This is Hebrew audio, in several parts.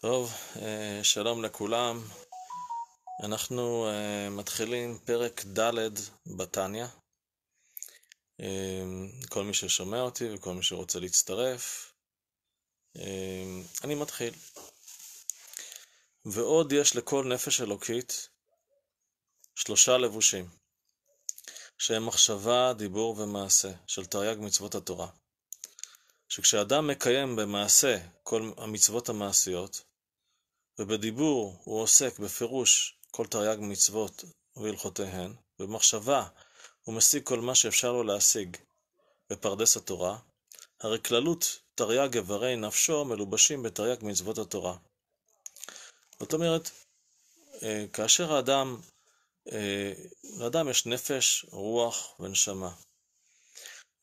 טוב, אה, שלום לכולם. אנחנו אה, מתחילים פרק ד' בתניא. אה, כל מי ששומע אותי וכל מי שרוצה להצטרף, אני מתחיל. ועוד יש לכל נפש אלוקית שלושה לבושים, שהם מחשבה, דיבור ומעשה, של תרי"ג מצוות התורה. שכשאדם מקיים במעשה כל המצוות המעשיות, ובדיבור הוא עוסק בפירוש כל תרי"ג מצוות והלכותיהן, במחשבה הוא משיג כל מה שאפשר לו להשיג בפרדס התורה, הרי כללות תרי"ג איברי נפשו מלובשים בתרי"ג מצוות התורה. זאת אומרת, אה, כאשר האדם, אה, לאדם יש נפש, רוח ונשמה.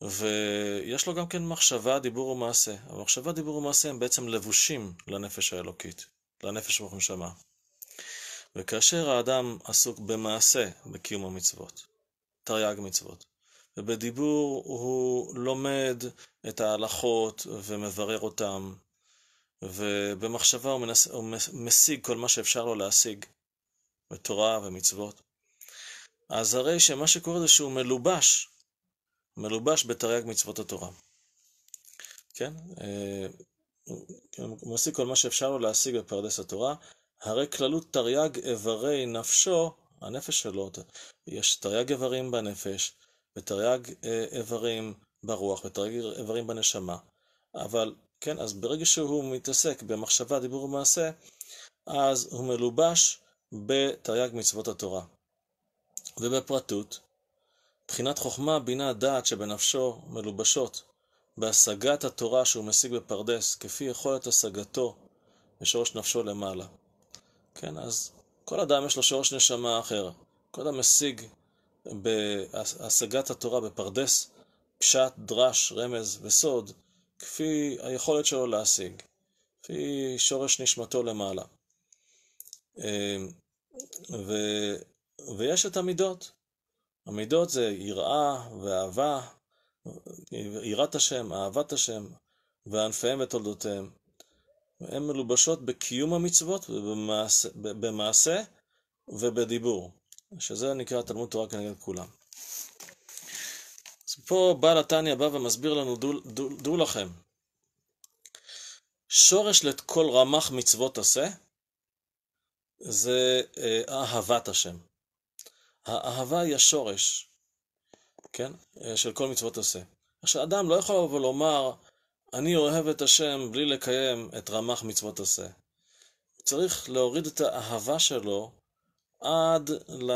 ויש לו גם כן מחשבה, דיבור ומעשה. המחשבה, דיבור ומעשה הם בעצם לבושים לנפש האלוקית. לנפש ברוך נשמה. וכאשר האדם עסוק במעשה בקיום המצוות, תרי"ג מצוות, ובדיבור הוא לומד את ההלכות ומברר אותן, ובמחשבה הוא, מנס, הוא משיג כל מה שאפשר לו להשיג, בתורה ומצוות. אז הרי שמה שקורה זה שהוא מלובש, מלובש בתרי"ג מצוות התורה. כן? אה, כן, הוא משיג כל מה שאפשר לו להשיג בפרדס התורה, הרי כללות תרי"ג איברי נפשו, הנפש שלו, יש תרי"ג איברים בנפש, ותרי"ג אה, איברים ברוח, ותרי"ג איברים בנשמה. אבל, כן, אז ברגע שהוא מתעסק במחשבה, דיבור ומעשה, אז הוא מלובש בתרי"ג מצוות התורה. ובפרטות, בחינת חוכמה, בינה, דעת שבנפשו מלובשות בהשגת התורה שהוא משיג בפרדס, כפי יכולת השגתו בשורש נפשו למעלה. כן, אז כל אדם יש לו שורש נשמה אחר. כל אדם משיג בהשגת התורה בפרדס, פשט, דרש, רמז וסוד, כפי היכולת שלו להשיג, כפי שורש נשמתו למעלה. אמ, ו... ויש את המידות. המידות זה יראה ואהבה יראת השם, אהבת השם, וענפיהם ותולדותיהם. הן מלובשות בקיום המצוות ובמעשה, במעשה ובדיבור, שזה נקרא תלמוד תורה כנגד כולם. אז פה בעל התניא בא ומסביר לנו, דו, דו, דו לכם, שורש לכל רמ"ח מצוות עשה, זה אה, אהבת השם. האהבה היא השורש. כן? אה, של כל מצוות עשה. עכשיו, אדם לא יכול לבוא ולומר, אני אוהב את השם בלי לקיים את רמ"ח מצוות עשה. צריך להוריד את האהבה שלו עד ל...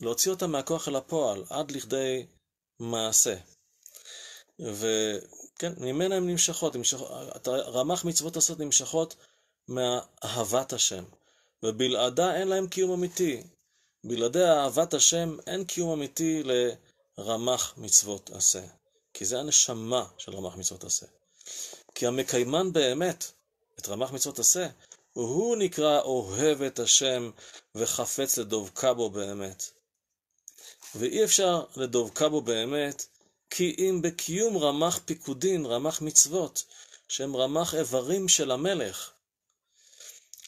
להוציא אותה מהכוח אל הפועל, עד לכדי מעשה. וכן, ממנה הן נמשכות, נמשכ... רמ"ח מצוות עשות נמשכות מאהבת השם, ובלעדה אין להם קיום אמיתי. בלעדי אהבת השם אין קיום אמיתי ל... לה... רמ"ח מצוות עשה, כי זה הנשמה של רמ"ח מצוות עשה. כי המקיימן באמת את רמ"ח מצוות עשה, הוא נקרא אוהב את השם וחפץ לדבקה בו באמת. ואי אפשר לדבקה בו באמת, כי אם בקיום רמ"ח פיקודין, רמ"ח מצוות, שהם רמ"ח איברים של המלך.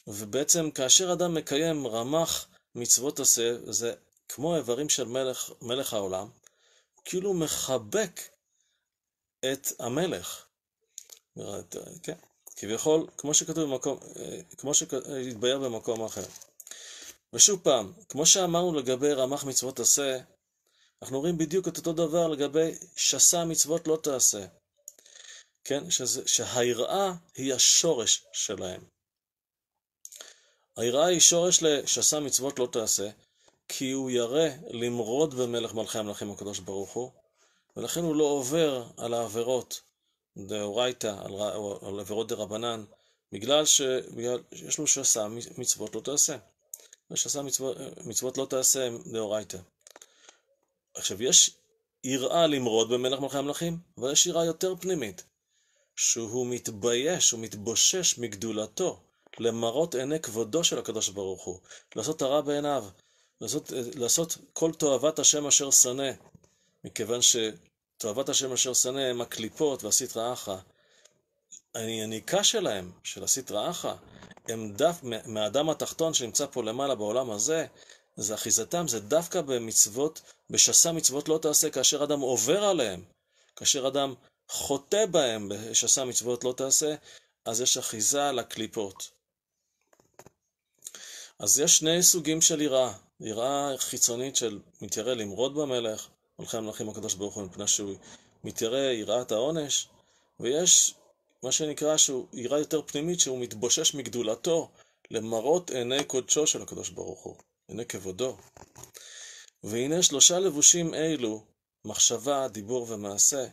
ובעצם כאשר אדם מקיים רמ"ח מצוות עשה, זה כמו איברים של מלך, מלך העולם, כאילו מחבק את המלך. כן, כביכול, כמו שכתוב במקום, אה, כמו שהתבייר במקום אחר. ושוב פעם, כמו שאמרנו לגבי רמ"ח מצוות עשה, אנחנו רואים בדיוק את אותו דבר לגבי שסה מצוות לא תעשה. כן, שזה, שהיראה היא השורש שלהם. היראה היא שורש לשסה מצוות לא תעשה, כי הוא ירא למרוד במלך מלכי המלכים הקדוש ברוך הוא, ולכן הוא לא עובר על העבירות דאורייתא, על, על עבירות דרבנן, בגלל, שיש לו שעשה מצוות לא תעשה. ושעשה מצוות, מצוות לא תעשה דאורייתא. עכשיו, יש יראה למרוד במלך מלכי המלכים, אבל יש יראה יותר פנימית, שהוא מתבייש, הוא מתבושש מגדולתו, למרות עיני כבודו של הקדוש ברוך הוא, לעשות הרע בעיניו. לעשות, אה, לעשות כל תועבת השם אשר שנא, מכיוון שתועבת השם אשר שנא הם הקליפות והסטרא רעך. היניקה שלהם, של הסטרא רעך, הם דף, מהאדם התחתון שנמצא פה למעלה בעולם הזה, זה אחיזתם, זה דווקא במצוות, בשסה מצוות לא תעשה, כאשר אדם עובר עליהם, כאשר אדם חוטא בהם, בשסה מצוות לא תעשה, אז יש אחיזה על הקליפות. אז יש שני סוגים של יראה, יראה חיצונית של מתיירא למרוד במלך, הולכי המלכים הקדוש ברוך הוא מפני שהוא מתיירא יראת העונש, ויש מה שנקרא שהוא יראה יותר פנימית שהוא מתבושש מגדולתו למראות עיני קודשו של הקדוש ברוך הוא, עיני כבודו. והנה שלושה לבושים אלו, מחשבה, דיבור ומעשה,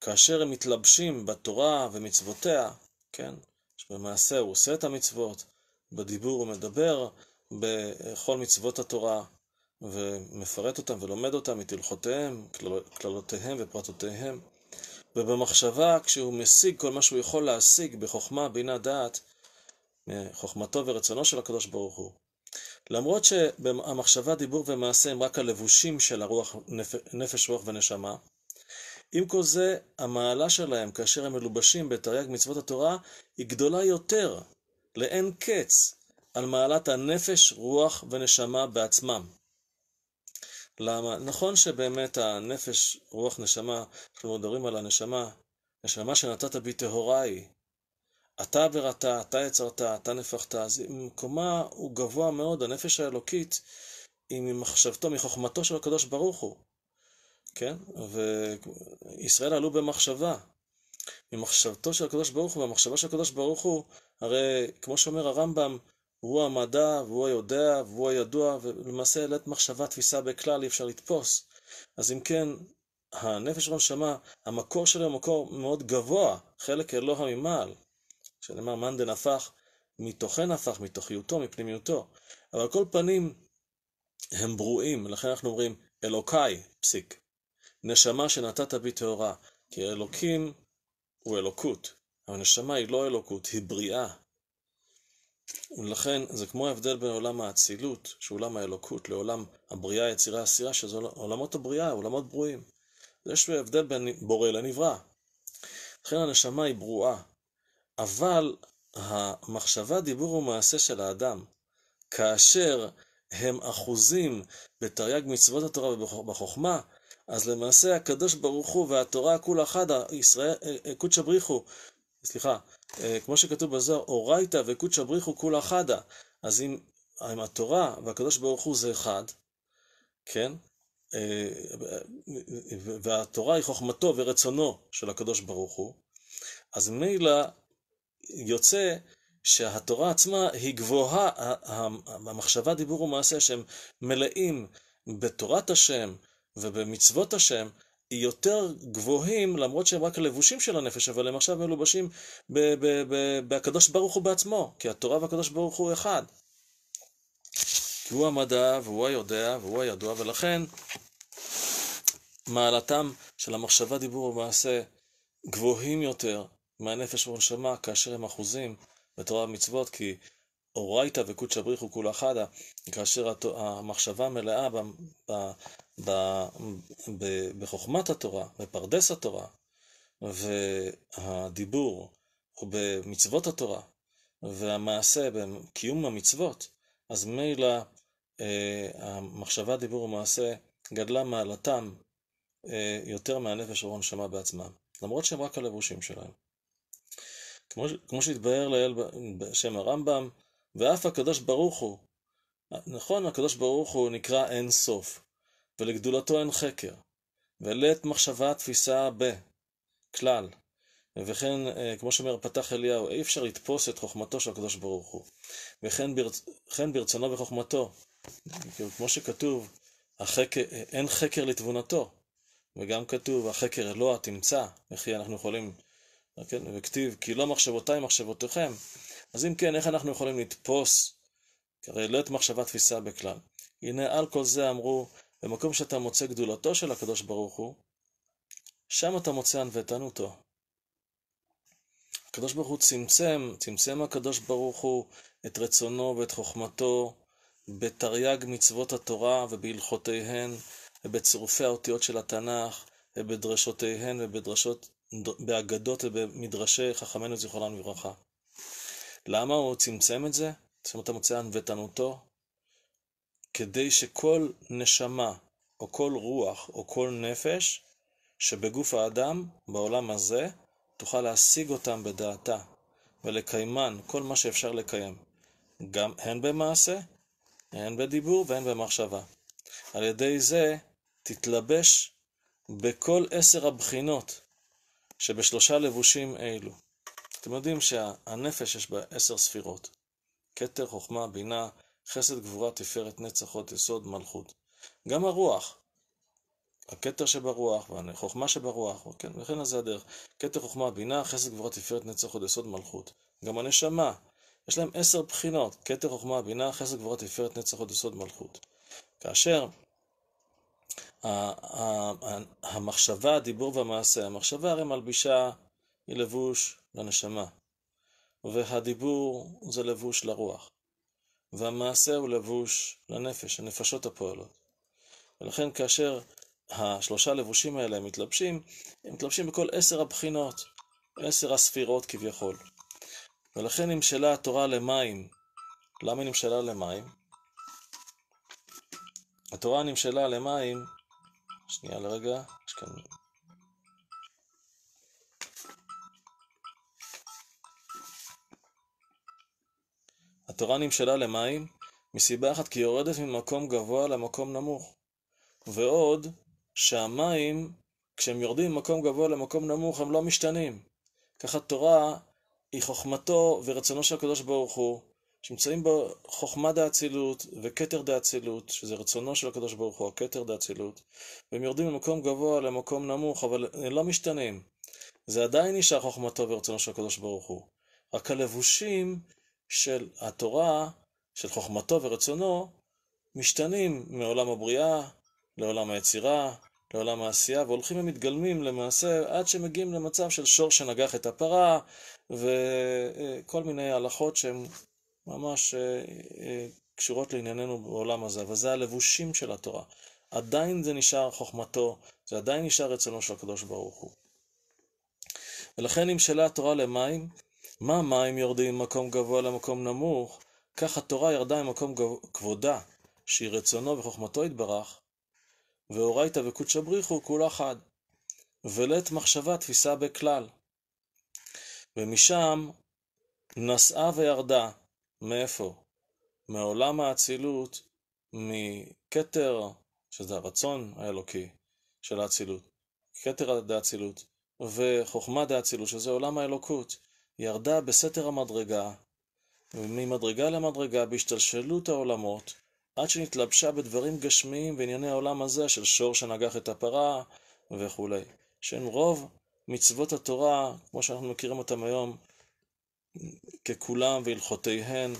כאשר הם מתלבשים בתורה ומצוותיה, כן, שבמעשה הוא עושה את המצוות, בדיבור הוא מדבר, בכל מצוות התורה, ומפרט אותם ולומד אותם, את הלכותיהם, קללותיהם ופרטותיהם. ובמחשבה, כשהוא משיג כל מה שהוא יכול להשיג בחוכמה, בינה, דעת, חוכמתו ורצונו של הקדוש ברוך הוא. למרות שהמחשבה, דיבור ומעשה הם רק הלבושים של הרוח, נפש, רוח ונשמה, עם כל זה, המעלה שלהם, כאשר הם מלובשים בתרי"ג מצוות התורה, היא גדולה יותר, לאין קץ, על מעלת הנפש, רוח ונשמה בעצמם. למה? נכון שבאמת הנפש, רוח, נשמה, אנחנו מדברים על הנשמה, נשמה שנתת בי טהורה היא. אתה בראת, אתה יצרת, אתה נפחת, אז מקומה הוא גבוה מאוד, הנפש האלוקית היא ממחשבתו, מחוכמתו של הקדוש ברוך הוא. כן? וישראל עלו במחשבה. ממחשבתו של הקדוש ברוך הוא, והמחשבה של הקדוש ברוך הוא, הרי כמו שאומר הרמב"ם, הוא המדע, והוא היודע, והוא הידוע, ולמעשה לית מחשבה תפיסה בכלל אי אפשר לתפוס. אז אם כן, הנפש והנשמה, המקור שלו הוא מקור מאוד גבוה, חלק אלוה ממעל. שנאמר מאן דנפח, מתוכן הפך, מתוכיותו, מפנימיותו. אבל כל פנים, הם ברואים, לכן אנחנו אומרים, אלוקיי, פסיק. נשמה שנתת בי טהורה, כי אלוקים הוא אלוקות, אבל נשמה היא לא אלוקות, היא בריאה, ולכן זה כמו ההבדל בין עולם האצילות, שהוא עולם האלוקות, לעולם הבריאה, יצירה, עשייה, שזה עולמות הבריאה, עולמות ברואים. יש הבדל בין בורא לנברא. לכן הנשמה היא ברואה, אבל המחשבה, דיבור ומעשה של האדם, כאשר הם אחוזים בתרי"ג מצוות התורה ובחוכמה, אז למעשה הקדוש ברוך הוא והתורה כולה חדה, ישראל, קודשא בריחו, סליחה, אה, כמו שכתוב בזוהר, אורייתא וקודשא הוא כולה חדא. אז אם, אם התורה והקדוש ברוך הוא זה אחד, כן? אה, והתורה היא חוכמתו ורצונו של הקדוש ברוך הוא, אז מילא יוצא שהתורה עצמה היא גבוהה, המחשבה, דיבור ומעשה שהם מלאים בתורת השם ובמצוות השם, יותר גבוהים, למרות שהם רק הלבושים של הנפש, אבל הם עכשיו מלובשים בקדוש ברוך הוא בעצמו, כי התורה והקדוש ברוך הוא אחד. כי הוא המדע, והוא היודע, והוא הידוע, ולכן מעלתם של המחשבה, דיבור ומעשה גבוהים יותר מהנפש והנשמה, כאשר הם אחוזים בתורה ומצוות, כי אורייתא וקודשא בריך הוא כולה חדא, כאשר המחשבה מלאה בחוכמת התורה, בפרדס התורה, והדיבור הוא במצוות התורה, והמעשה בקיום המצוות, אז מילא אה, המחשבה, דיבור ומעשה גדלה מעלתם אה, יותר מהנפש שמה בעצמם, למרות שהם רק הלבושים שלהם. כמו, כמו שהתבהר לאל בשם הרמב"ם, ואף הקדוש ברוך הוא, נכון, הקדוש ברוך הוא נקרא אין סוף, ולגדולתו אין חקר, ולית מחשבה תפיסה ב, כלל. וכן, אה, כמו שאומר פתח אליהו, אי אפשר לתפוס את חוכמתו של הקדוש ברוך הוא. וכן ברצ... ברצונו וחוכמתו, כאילו, כמו שכתוב, החקר, אין חקר לתבונתו, וגם כתוב, החקר אלוה לא תמצא, וכי אנחנו יכולים, כן, וכתיב, כי לא מחשבותיי מחשבותיכם. אז אם כן, איך אנחנו יכולים לתפוס, כי הרי לא את מחשבה תפיסה בכלל. הנה על כל זה אמרו, במקום שאתה מוצא גדולתו של הקדוש ברוך הוא, שם אתה מוצא ענוותנותו. הקדוש ברוך הוא צמצם, צמצם הקדוש ברוך הוא את רצונו ואת חוכמתו בתרי"ג מצוות התורה ובהלכותיהן ובצירופי האותיות של התנ"ך ובדרשותיהן ובדרשות, באגדות ובמדרשי חכמינו זיכרונם לברכה. למה הוא צמצם את זה? זאת אומרת, אתה מוצא ענוותנותו, כדי שכל נשמה, או כל רוח, או כל נפש, שבגוף האדם, בעולם הזה, תוכל להשיג אותם בדעתה, ולקיימן כל מה שאפשר לקיים, גם הן במעשה, הן בדיבור והן במחשבה. על ידי זה תתלבש בכל עשר הבחינות שבשלושה לבושים אלו. אתם יודעים שהנפש יש בה עשר ספירות, כתר, חוכמה, בינה, חסד גבורה תפארת נצח עוד יסוד מלכות. גם הרוח, הכתר שברוח, והחוכמה שברוח, כן, וכן זה הדרך. כתר חוכמה בינה, חסד גבורה תפארת נצח עוד יסוד מלכות. גם הנשמה, יש להם עשר בחינות, כתר חוכמה בינה, חסד גבורה תפארת נצח עוד יסוד מלכות. כאשר המחשבה, הדיבור והמעשה, המחשבה הרי מלבישה היא לבוש לנשמה, והדיבור זה לבוש לרוח. והמעשה הוא לבוש לנפש, הנפשות הפועלות. ולכן כאשר השלושה לבושים האלה מתלבשים, הם מתלבשים בכל עשר הבחינות, עשר הספירות כביכול. ולכן נמשלה התורה למים. למה נמשלה למים? התורה נמשלה למים, שנייה לרגע, יש כאן התורה נמשלה למים, מסיבה אחת כי היא יורדת ממקום גבוה למקום נמוך. ועוד, שהמים, כשהם יורדים ממקום גבוה למקום נמוך, הם לא משתנים. ככה תורה היא חוכמתו ורצונו של הקדוש ברוך הוא, שנמצאים בו חוכמה דאצילות וכתר דאצילות, שזה רצונו של הקדוש ברוך הוא, הכתר דאצילות, והם יורדים ממקום גבוה למקום נמוך, אבל הם לא משתנים. זה עדיין נשאר חוכמתו ורצונו של הקדוש ברוך הוא. רק הלבושים של התורה, של חוכמתו ורצונו, משתנים מעולם הבריאה לעולם היצירה, לעולם העשייה, והולכים ומתגלמים למעשה עד שמגיעים למצב של שור שנגח את הפרה, וכל מיני הלכות שהן ממש אה, אה, קשורות לענייננו בעולם הזה, אבל זה הלבושים של התורה. עדיין זה נשאר חוכמתו, זה עדיין נשאר רצונו של הקדוש ברוך הוא. ולכן נמשלה התורה למים, מה מים יורדים ממקום גבוה למקום נמוך, כך התורה ירדה ממקום גב... כבודה, שהיא רצונו וחוכמתו יתברך, ואורייתא וקודשא בריחו כולו אחד, ולית מחשבה תפיסה בכלל. ומשם נסעה וירדה, מאיפה? מעולם האצילות, מכתר, שזה הרצון האלוקי של האצילות, כתר דאצילות, וחוכמה דאצילות, שזה עולם האלוקות. ירדה בסתר המדרגה, ממדרגה למדרגה בהשתלשלות העולמות, עד שנתלבשה בדברים גשמיים בענייני העולם הזה של שור שנגח את הפרה וכולי, שהם רוב מצוות התורה, כמו שאנחנו מכירים אותם היום, ככולם והלכותיהן,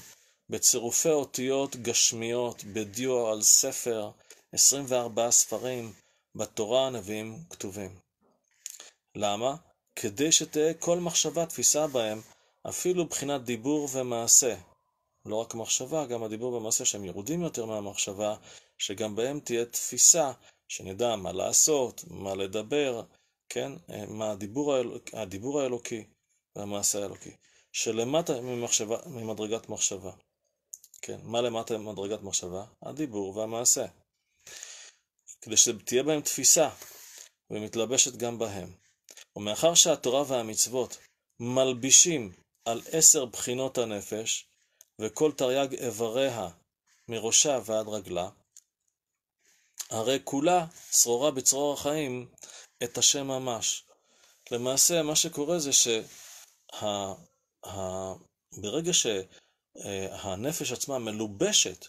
בצירופי אותיות גשמיות, בדיו על ספר, 24 ספרים, בתורה הנביאים כתובים. למה? כדי שתהא כל מחשבה תפיסה בהם, אפילו בחינת דיבור ומעשה. לא רק מחשבה, גם הדיבור ומעשה שהם ירודים יותר מהמחשבה, שגם בהם תהיה תפיסה, שנדע מה לעשות, מה לדבר, כן? אה, מה הדיבור, האל... הדיבור האלוקי והמעשה האלוקי. שלמטה ממחשבה, ממדרגת מחשבה. כן, מה למטה ממדרגת מחשבה? הדיבור והמעשה. כדי שתהיה בהם תפיסה, ומתלבשת גם בהם. ומאחר שהתורה והמצוות מלבישים על עשר בחינות הנפש, וכל תרי"ג איבריה מראשה ועד רגלה, הרי כולה צרורה בצרור החיים את השם ממש. למעשה, מה שקורה זה שברגע שה... שהנפש אה, עצמה מלובשת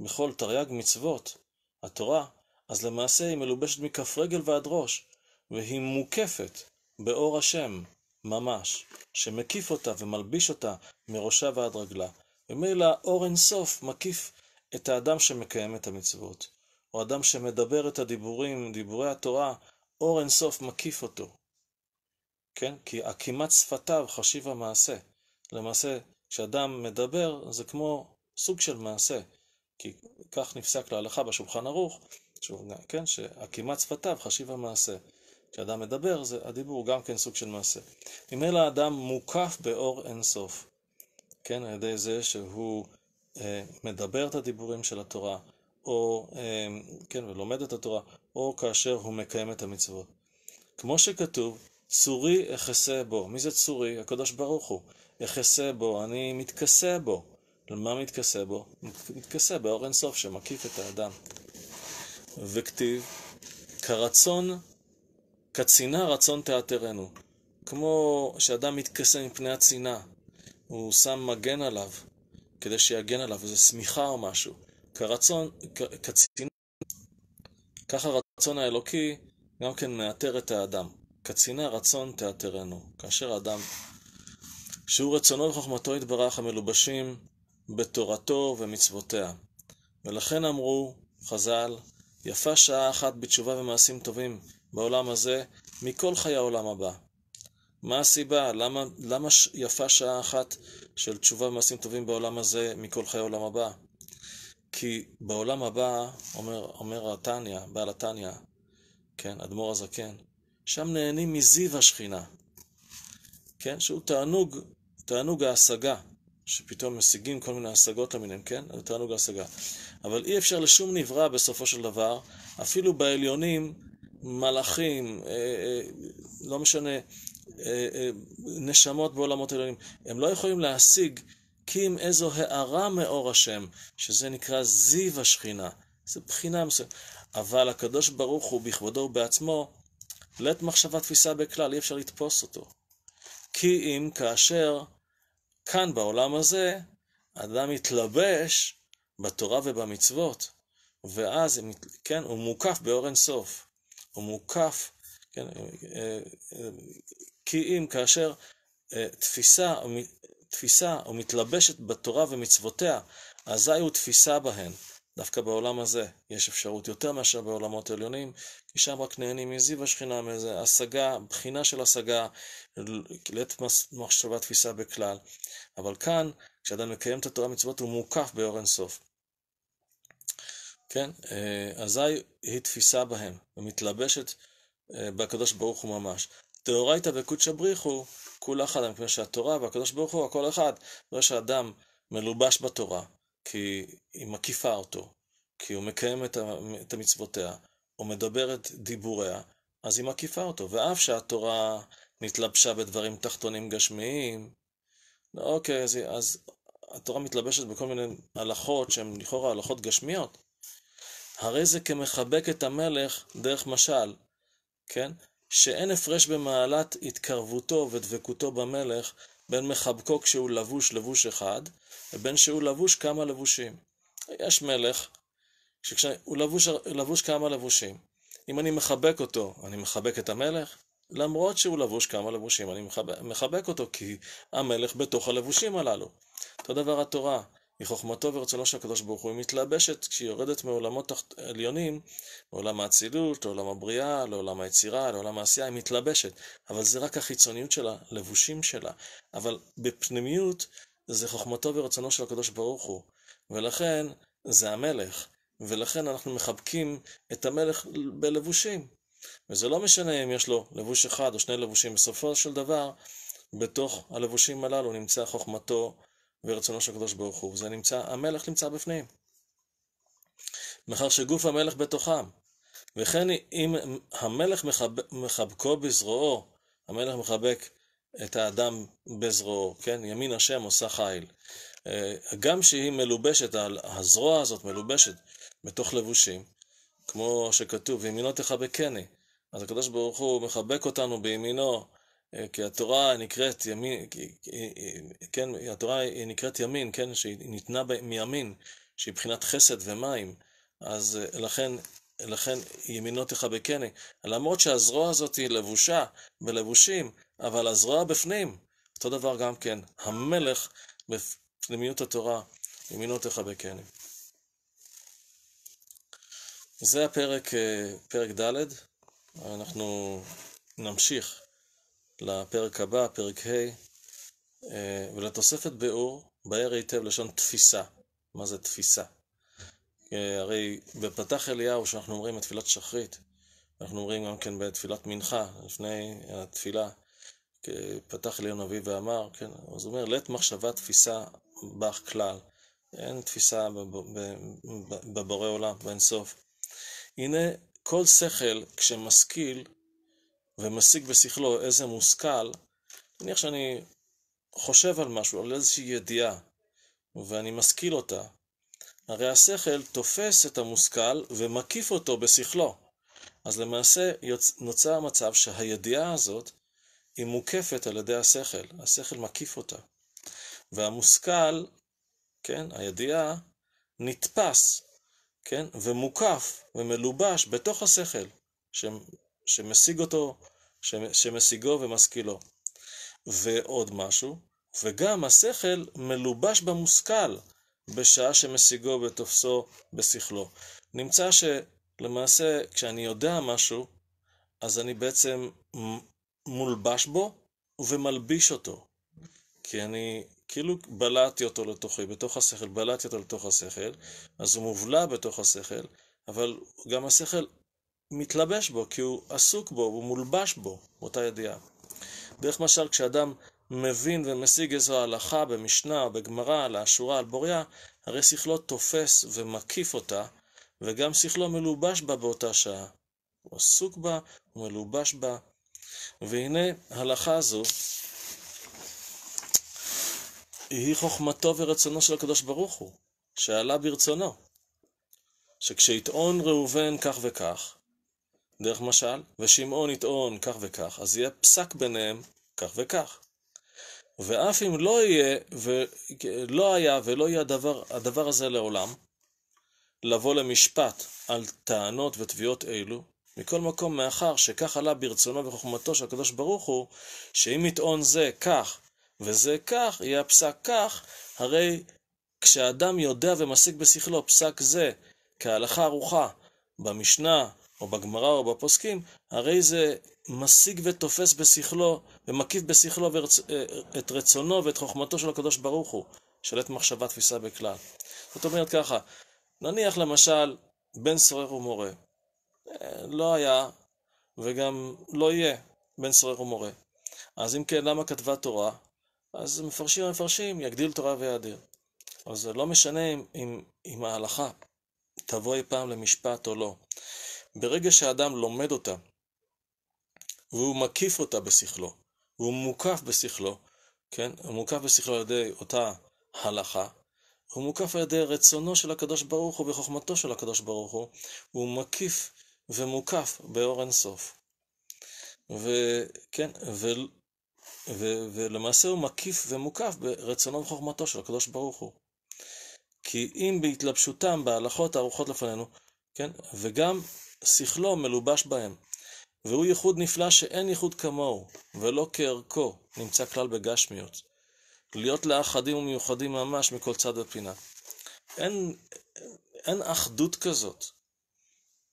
בכל תרי"ג מצוות, התורה, אז למעשה היא מלובשת מכף רגל ועד ראש, והיא מוקפת באור השם, ממש, שמקיף אותה ומלביש אותה מראשה ועד רגלה. ומילא אור אינסוף מקיף את האדם שמקיים את המצוות, או אדם שמדבר את הדיבורים, דיבורי התורה, אור אינסוף מקיף אותו. כן? כי הקימת שפתיו חשיב המעשה. למעשה, כשאדם מדבר, זה כמו סוג של מעשה. כי כך נפסק להלכה בשולחן ערוך, שוב, כן, שהקימת שפתיו חשיב המעשה. כשאדם מדבר, זה, הדיבור גם כן סוג של מעשה. ממילא האדם מוקף באור אינסוף, כן, על ידי זה שהוא אה, מדבר את הדיבורים של התורה, או, אה, כן, ולומד את התורה, או כאשר הוא מקיים את המצוות. כמו שכתוב, צורי אכסה בו. מי זה צורי? הקדוש ברוך הוא. אכסה בו, אני מתכסה בו. למה מתכסה בו? מתכסה באור אינסוף שמקיף את האדם. וכתיב, כרצון כצינה רצון תעתרנו. כמו שאדם מתכסה מפני הצינה, הוא שם מגן עליו, כדי שיגן עליו, איזה שמיכה או משהו. כרצון, כ, קצינה, ככה הרצון האלוקי גם כן מאתר את האדם. קצינה רצון תעתרנו. כאשר האדם, שהוא רצונו וחוכמתו יתברך המלובשים בתורתו ומצוותיה. ולכן אמרו חז"ל, יפה שעה אחת בתשובה ומעשים טובים בעולם הזה מכל חיי העולם הבא. מה הסיבה? למה, למה ש... יפה שעה אחת של תשובה ומעשים טובים בעולם הזה מכל חיי העולם הבא? כי בעולם הבא, אומר, אומר התניא, בעל התניא, כן, אדמו"ר הזקן, שם נהנים מזיו השכינה, כן, שהוא תענוג, תענוג ההשגה, שפתאום משיגים כל מיני השגות למיניהם, כן, זה תענוג ההשגה. אבל אי אפשר לשום נברא בסופו של דבר, אפילו בעליונים מלאכים, אה, אה, לא משנה, אה, נשמות בעולמות העליונים, הם לא יכולים להשיג כי אם איזו הארה מאור השם, שזה נקרא זיו השכינה. זו בחינה מסוימת. אבל הקדוש ברוך הוא בכבודו ובעצמו, לית מחשבה תפיסה בכלל, אי אפשר לתפוס אותו. כי אם כאשר כאן בעולם הזה, אדם מתלבש בתורה ובמצוות, ואז, כן, הוא מוקף באור אין סוף. הוא מוקף, כן, אה, אה, כי אם כאשר אה, תפיסה, תפיסה או מתלבשת בתורה ומצוותיה, אזי הוא תפיסה בהן. דווקא בעולם הזה יש אפשרות יותר מאשר בעולמות עליונים, כי שם רק נהנים מזיו השכינה, מאיזה השגה, בחינה של השגה, לעת מחשבה תפיסה בכלל. אבל כאן, כשאדם מקיים את התורה מצוות, הוא מוקף באור אינסוף. כן? אה, אזי היא תפיסה בהם, ומתלבשת אה, בקדוש ברוך הוא ממש. דאורייתא וקודשא בריחו, כול אחד, מפני שהתורה והקדוש ברוך הוא הכל אחד. ברגע שאדם מלובש בתורה, כי היא מקיפה אותו, כי הוא מקיים את המצוותיה, או מדבר את דיבוריה, אז היא מקיפה אותו. ואף שהתורה נתלבשה בדברים תחתונים גשמיים, אוקיי, אז התורה מתלבשת בכל מיני הלכות שהן לכאורה הלכות גשמיות, הרי זה כמחבק את המלך דרך משל, כן? שאין הפרש במעלת התקרבותו ודבקותו במלך בין מחבקו כשהוא לבוש לבוש אחד, לבין שהוא לבוש כמה לבושים. יש מלך, שכשהוא לבוש, לבוש כמה לבושים. אם אני מחבק אותו, אני מחבק את המלך? למרות שהוא לבוש כמה לבושים, אני מחבק, מחבק אותו, כי המלך בתוך הלבושים הללו. אותו דבר התורה. מחוכמתו ורצונו של הקדוש ברוך הוא, היא מתלבשת כשהיא יורדת מעולמות תחת, עליונים, מעולם האצילות, לעולם הבריאה, לעולם היצירה, לעולם העשייה, היא מתלבשת. אבל זה רק החיצוניות שלה, לבושים שלה. אבל בפנימיות זה חוכמתו ורצונו של הקדוש ברוך הוא. ולכן זה המלך. ולכן אנחנו מחבקים את המלך בלבושים. וזה לא משנה אם יש לו לבוש אחד או שני לבושים, בסופו של דבר, בתוך הלבושים הללו נמצא חוכמתו ורצונו של הקדוש ברוך הוא, זה נמצא, המלך נמצא בפנים. מאחר שגוף המלך בתוכם. וכן אם המלך מחב, מחבקו בזרועו, המלך מחבק את האדם בזרועו, כן? ימין השם עושה חיל. אה, גם שהיא מלובשת, הזרוע הזאת מלובשת בתוך לבושים, כמו שכתוב, וימינו תחבקני. אז הקדוש ברוך הוא מחבק אותנו בימינו אה, כי התורה נקראת ימין, אה, כן, התורה היא נקראת ימין, כן, שהיא ניתנה מימין, שהיא מבחינת חסד ומים, אז אה, לכן, לכן ימינו תכבה למרות שהזרוע הזאת היא לבושה בלבושים, אבל הזרוע בפנים. אותו דבר גם כן, המלך בפנימיות התורה, ימינו תכבה זה הפרק, פרק ד', אנחנו נמשיך. לפרק הבא, פרק ה', אה, ולתוספת ביאור, באר היטב לשון תפיסה. מה זה תפיסה? אה, הרי בפתח אליהו, שאנחנו אומרים את תפילת שחרית, אנחנו אומרים גם כן בתפילת מנחה, לפני התפילה, אה, פתח אליהו נביא ואמר, כן, אז הוא אומר, לית מחשבה תפיסה בך כלל. אין תפיסה בבורא עולם, באינסוף. הנה, כל שכל, כשמשכיל, ומשיג בשכלו איזה מושכל, נניח שאני חושב על משהו, על איזושהי ידיעה, ואני משכיל אותה, הרי השכל תופס את המושכל ומקיף אותו בשכלו. אז למעשה יוצ... נוצר מצב שהידיעה הזאת היא מוקפת על ידי השכל, השכל מקיף אותה. והמושכל, כן, הידיעה, נתפס, כן, ומוקף ומלובש בתוך השכל, שמשיג אותו, שמשיגו ומשכילו. ועוד משהו, וגם השכל מלובש במושכל בשעה שמשיגו ותופסו בשכלו. נמצא שלמעשה כשאני יודע משהו, אז אני בעצם מולבש בו ומלביש אותו. כי אני כאילו בלעתי אותו לתוכי, בתוך השכל, בלעתי אותו לתוך השכל, אז הוא מובלע בתוך השכל, אבל גם השכל מתלבש בו, כי הוא עסוק בו, הוא מולבש בו, אותה ידיעה. דרך משל, כשאדם מבין ומשיג איזו הלכה במשנה או בגמרא, על האשורה, על בוריה, הרי שכלו תופס ומקיף אותה, וגם שכלו מלובש בה באותה שעה. הוא עסוק בה, הוא מלובש בה. והנה הלכה זו היא חוכמתו ורצונו של הקדוש ברוך הוא, שעלה ברצונו. שכשיטעון ראובן כך וכך, דרך משל, ושמעון יטעון כך וכך, אז יהיה פסק ביניהם כך וכך. ואף אם לא יהיה, ולא היה ולא יהיה הדבר, הדבר הזה לעולם, לבוא למשפט על טענות ותביעות אלו, מכל מקום, מאחר שכך עלה ברצונו וחוכמתו של הקדוש ברוך הוא, שאם יטעון זה כך וזה כך, יהיה הפסק כך, הרי כשאדם יודע ומסיק בשכלו פסק זה כהלכה ארוכה במשנה או בגמרא או בפוסקים, הרי זה משיג ותופס בשכלו, ומקיף בשכלו ורצ... אה, את רצונו ואת חוכמתו של הקדוש ברוך הוא, שלט מחשבה תפיסה בכלל. זאת אומרת ככה, נניח למשל, בן סורר ומורה. אה, לא היה, וגם לא יהיה, בן סורר ומורה. אז אם כן, למה כתבה תורה? אז מפרשים המפרשים, יגדיל תורה ויאדיר. אבל זה לא משנה אם, אם, אם ההלכה תבוא אי פעם למשפט או לא. ברגע שאדם לומד אותה, והוא מקיף אותה בשכלו, והוא מוקף בשכלו, כן? הוא מוקף בשכלו על ידי אותה הלכה, הוא מוקף על ידי רצונו של הקדוש ברוך הוא וחוכמתו של הקדוש ברוך הוא, הוא מקיף ומוקף באור אינסוף. וכן, ו, ו, ולמעשה הוא מקיף ומוקף ברצונו וחוכמתו של הקדוש ברוך הוא. כי אם בהתלבשותם בהלכות הארוחות לפנינו, כן, וגם שכלו מלובש בהם. והוא ייחוד נפלא שאין ייחוד כמוהו, ולא כערכו, נמצא כלל בגשמיות. להיות לאחדים ומיוחדים ממש מכל צד ופינה. אין, אין אחדות כזאת,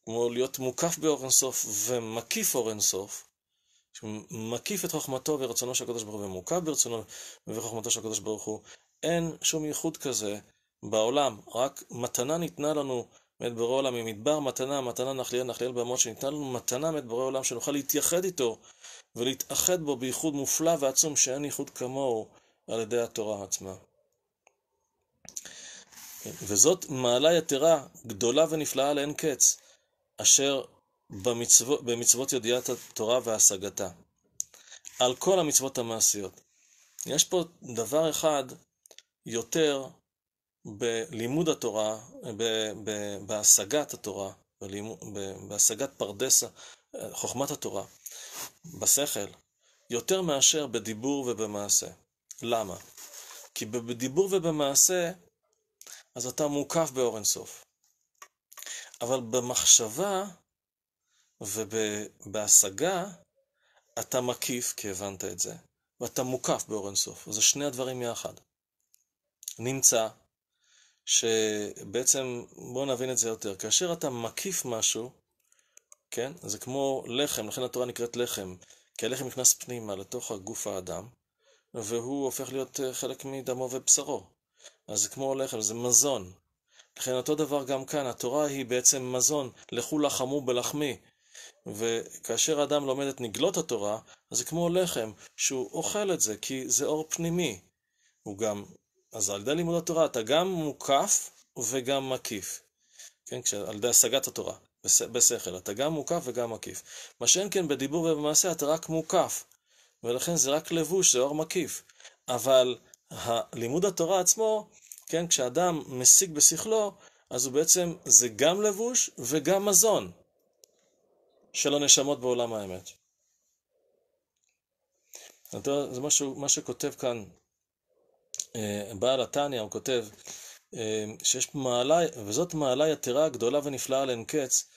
כמו להיות מוקף באור אינסוף ומקיף אור אינסוף, שמקיף את חוכמתו ורצונו של הקדוש ברוך הוא, ומוקף ברצונו וחוכמתו של הקדוש ברוך הוא, אין שום ייחוד כזה בעולם, רק מתנה ניתנה לנו מת בורא עולם ממדבר, מתנה, מתנה נחליאל, נחליאל בהמות, שניתן לנו מתנה מת בורא עולם, שנוכל להתייחד איתו ולהתאחד בו בייחוד מופלא ועצום שאין ייחוד כמוהו על ידי התורה עצמה. וזאת מעלה יתרה, גדולה ונפלאה לאין קץ, אשר במצו... במצוות ידיעת התורה והשגתה. על כל המצוות המעשיות. יש פה דבר אחד יותר בלימוד התורה, ב, ב, בהשגת התורה, בלימוד, ב, בהשגת פרדסה, חוכמת התורה, בשכל, יותר מאשר בדיבור ובמעשה. למה? כי בדיבור ובמעשה, אז אתה מוקף באור אינסוף. אבל במחשבה ובהשגה, אתה מקיף, כי הבנת את זה, ואתה מוקף באור אינסוף. זה שני הדברים יחד. נמצא שבעצם, בואו נבין את זה יותר. כאשר אתה מקיף משהו, כן? זה כמו לחם, לכן התורה נקראת לחם. כי הלחם נכנס פנימה לתוך הגוף האדם, והוא הופך להיות אה, חלק מדמו ובשרו. אז זה כמו לחם, זה מזון. לכן אותו דבר גם כאן, התורה היא בעצם מזון, לכו לחמו בלחמי. וכאשר האדם לומד את נגלות התורה, אז זה כמו לחם, שהוא אוכל את זה, כי זה אור פנימי. הוא גם אז על ידי לימוד התורה אתה גם מוקף וגם מקיף. כן, על ידי השגת התורה, בשכל. אתה גם מוקף וגם מקיף. מה שאין כן בדיבור ובמעשה אתה רק מוקף. ולכן זה רק לבוש, זה אור מקיף. אבל לימוד התורה עצמו, כן, כשאדם משיג בשכלו, אז הוא בעצם, זה גם לבוש וגם מזון של הנשמות בעולם האמת. זה מה שכותב כאן אה, בעל התניא, הוא כותב אה, שיש פה מעלה, וזאת מעלה יתרה גדולה ונפלאה לאין קץ,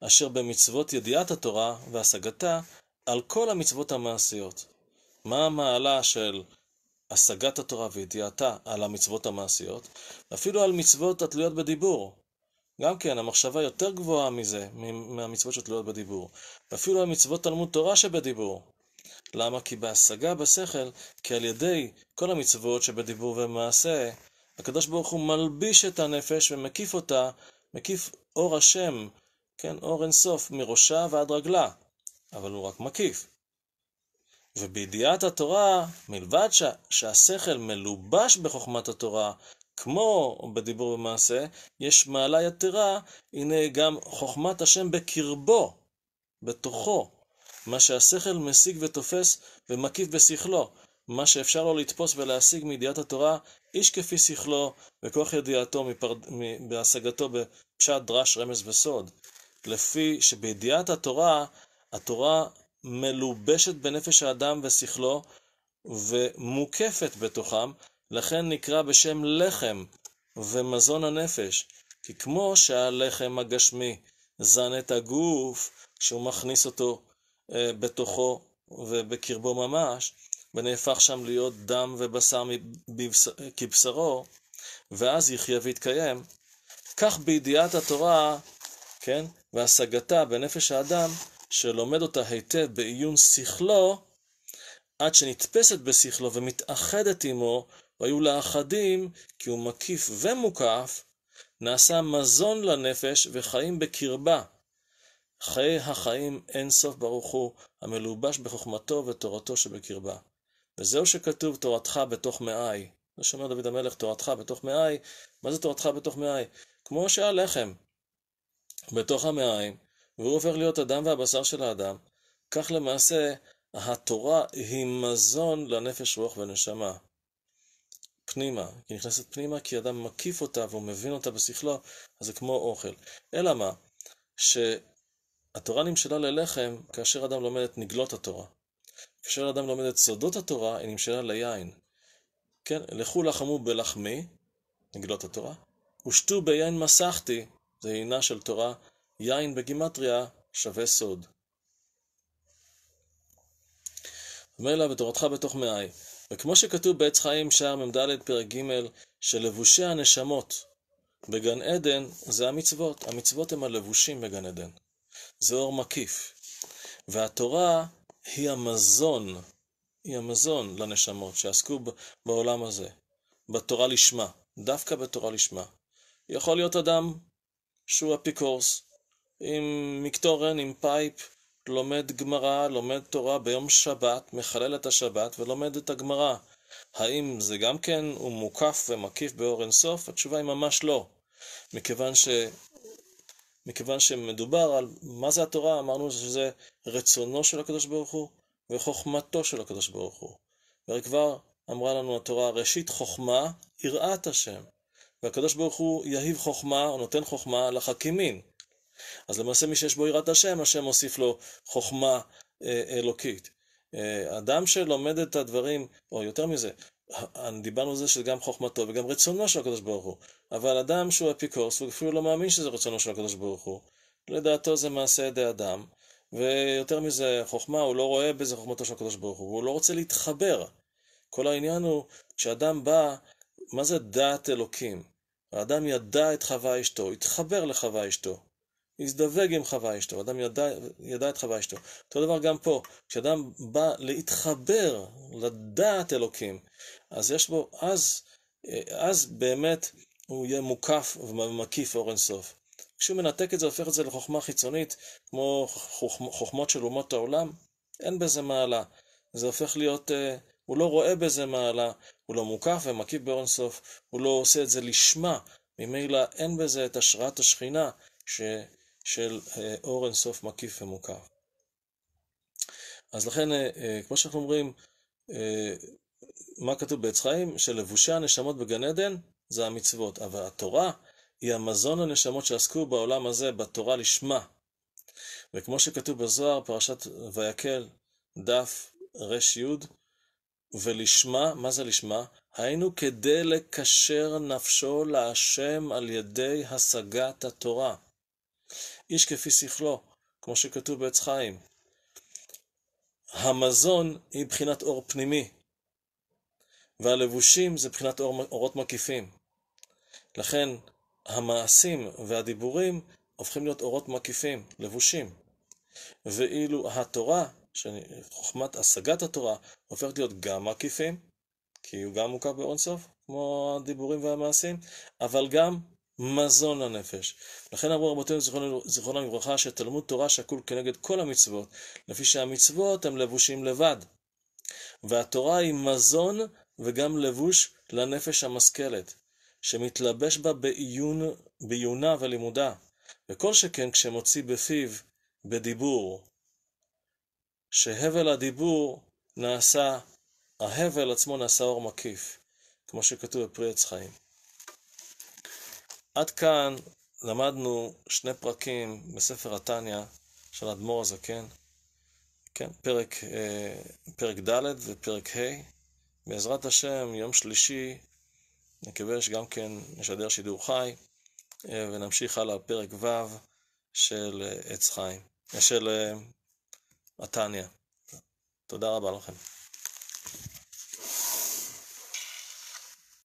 אשר במצוות ידיעת התורה והשגתה על כל המצוות המעשיות. מה המעלה של השגת התורה וידיעתה על המצוות המעשיות? אפילו על מצוות התלויות בדיבור. גם כן, המחשבה יותר גבוהה מזה, מהמצוות שתלויות בדיבור. ואפילו המצוות תלמוד תורה שבדיבור. למה? כי בהשגה בשכל, כי על ידי כל המצוות שבדיבור ובמעשה, הקדוש ברוך הוא מלביש את הנפש ומקיף אותה, מקיף אור השם, כן, אור אינסוף, מראשה ועד רגלה, אבל הוא רק מקיף. ובידיעת התורה, מלבד ש... שהשכל מלובש בחוכמת התורה, כמו בדיבור במעשה, יש מעלה יתרה, הנה גם חוכמת השם בקרבו, בתוכו, מה שהשכל משיג ותופס ומקיף בשכלו, מה שאפשר לו לתפוס ולהשיג מידיעת התורה, איש כפי שכלו וכוח ידיעתו מפרד... בהשגתו בפשט, דרש, רמז וסוד. לפי שבידיעת התורה, התורה מלובשת בנפש האדם ושכלו ומוקפת בתוכם, לכן נקרא בשם לחם ומזון הנפש. כי כמו שהלחם הגשמי זן את הגוף, שהוא מכניס אותו אה, בתוכו ובקרבו ממש, ונהפך שם להיות דם ובשר כבשרו, ואז יחיה ויתקיים. כך בידיעת התורה, כן, והשגתה בנפש האדם, שלומד אותה היטב בעיון שכלו, עד שנתפסת בשכלו ומתאחדת עמו, והיו לאחדים, כי הוא מקיף ומוקף, נעשה מזון לנפש וחיים בקרבה. חיי החיים אין סוף ברוך הוא, המלובש בחוכמתו ותורתו שבקרבה. וזהו שכתוב תורתך בתוך מאי. זה שאומר דוד המלך, תורתך בתוך מאי. מה זה תורתך בתוך מאי? כמו שהלחם בתוך המאיים, והוא הופך להיות הדם והבשר של האדם, כך למעשה התורה היא מזון לנפש, רוח ונשמה. פנימה, היא נכנסת פנימה כי אדם מקיף אותה והוא מבין אותה בשכלו, אז זה כמו אוכל. אלא מה? ש... התורה נמשלה ללחם כאשר אדם לומד את נגלות התורה. כאשר אדם לומד את סודות התורה, היא נמשלה ליין. כן, לכו לחמו בלחמי, נגלות התורה, ושתו ביין מסכתי, זה עינה של תורה, יין בגימטריה שווה סוד. ומילא ותורתך בתוך מאי. וכמו שכתוב בעץ חיים שער מ"ד פרק ג' שלבושי הנשמות בגן עדן זה המצוות, המצוות הם הלבושים בגן עדן. זה אור מקיף. והתורה היא המזון, היא המזון לנשמות שעסקו בעולם הזה, בתורה לשמה, דווקא בתורה לשמה. יכול להיות אדם שהוא אפיקורס, עם מקטורן, עם פייפ, לומד גמרא, לומד תורה ביום שבת, מחלל את השבת ולומד את הגמרא. האם זה גם כן הוא מוקף ומקיף באור אינסוף? התשובה היא ממש לא, מכיוון ש... מכיוון שמדובר על מה זה התורה, אמרנו שזה רצונו של הקדוש ברוך הוא וחוכמתו של הקדוש ברוך הוא. והרי כבר אמרה לנו התורה, ראשית חוכמה, יראת השם. והקדוש ברוך הוא יהיב חוכמה, או נותן חוכמה לחכימין. אז למעשה מי שיש בו יראת השם, השם מוסיף לו חוכמה אה, אלוקית. אה, אדם שלומד את הדברים, או יותר מזה, דיברנו על זה שזה גם חוכמתו וגם רצונו של הקדוש ברוך הוא. אבל אדם שהוא אפיקורס, הוא אפילו לא מאמין שזה רצונו של הקדוש ברוך הוא. לדעתו זה מעשה ידי אדם, ויותר מזה, חוכמה, הוא לא רואה בזה חוכמתו של הקדוש ברוך הוא, והוא לא רוצה להתחבר. כל העניין הוא, כשאדם בא, מה זה דעת אלוקים? האדם ידע את חווה אשתו, התחבר לחווה אשתו, הזדווג עם חווה אשתו, האדם ידע, ידע את חווה אשתו. אותו דבר גם פה, כשאדם בא להתחבר לדעת אלוקים, אז יש בו, אז, אה, אז באמת הוא יהיה מוקף ומקיף אור אינסוף. כשהוא מנתק את זה, הופך את זה לחוכמה חיצונית, כמו חוכמות של אומות העולם, אין בזה מעלה. זה הופך להיות, אה, הוא לא רואה בזה מעלה, הוא לא מוקף ומקיף באור אינסוף, הוא לא עושה את זה לשמה, ממילא אין בזה את השראת השכינה ש, של אה, אור אינסוף מקיף ומוקף. אז לכן, כמו שאנחנו אומרים, מה כתוב בעץ חיים? שלבושי הנשמות בגן עדן זה המצוות, אבל התורה היא המזון לנשמות שעסקו בעולם הזה, בתורה לשמה. וכמו שכתוב בזוהר, פרשת ויקל, דף ר"י, ולשמה, מה זה לשמה? היינו כדי לקשר נפשו להשם על ידי השגת התורה. איש כפי שכלו, כמו שכתוב בעץ חיים. המזון היא בחינת אור פנימי, והלבושים זה בחינת אור, אורות מקיפים. לכן המעשים והדיבורים הופכים להיות אורות מקיפים, לבושים. ואילו התורה, חוכמת השגת התורה, הופכת להיות גם מקיפים, כי הוא גם מוקף באון סוף, כמו הדיבורים והמעשים, אבל גם מזון לנפש. לכן אמרו רבותינו זיכרונם לברכה שתלמוד תורה שקול כנגד כל המצוות, לפי שהמצוות הם לבושים לבד. והתורה היא מזון וגם לבוש לנפש המשכלת, שמתלבש בה בעיון, בעיונה ולימודה, וכל שכן כשמוציא בפיו בדיבור, שהבל הדיבור נעשה, ההבל עצמו נעשה אור מקיף, כמו שכתוב בפרי עץ חיים. עד כאן למדנו שני פרקים בספר התניא של האדמו"ר הזקן, כן, פרק, אה, פרק ד' ופרק ה'. בעזרת השם, יום שלישי נקווה שגם כן נשדר שידור חי אה, ונמשיך הלאה פרק ו' של אה, עץ חיים, אה, של התניא. תודה רבה לכם.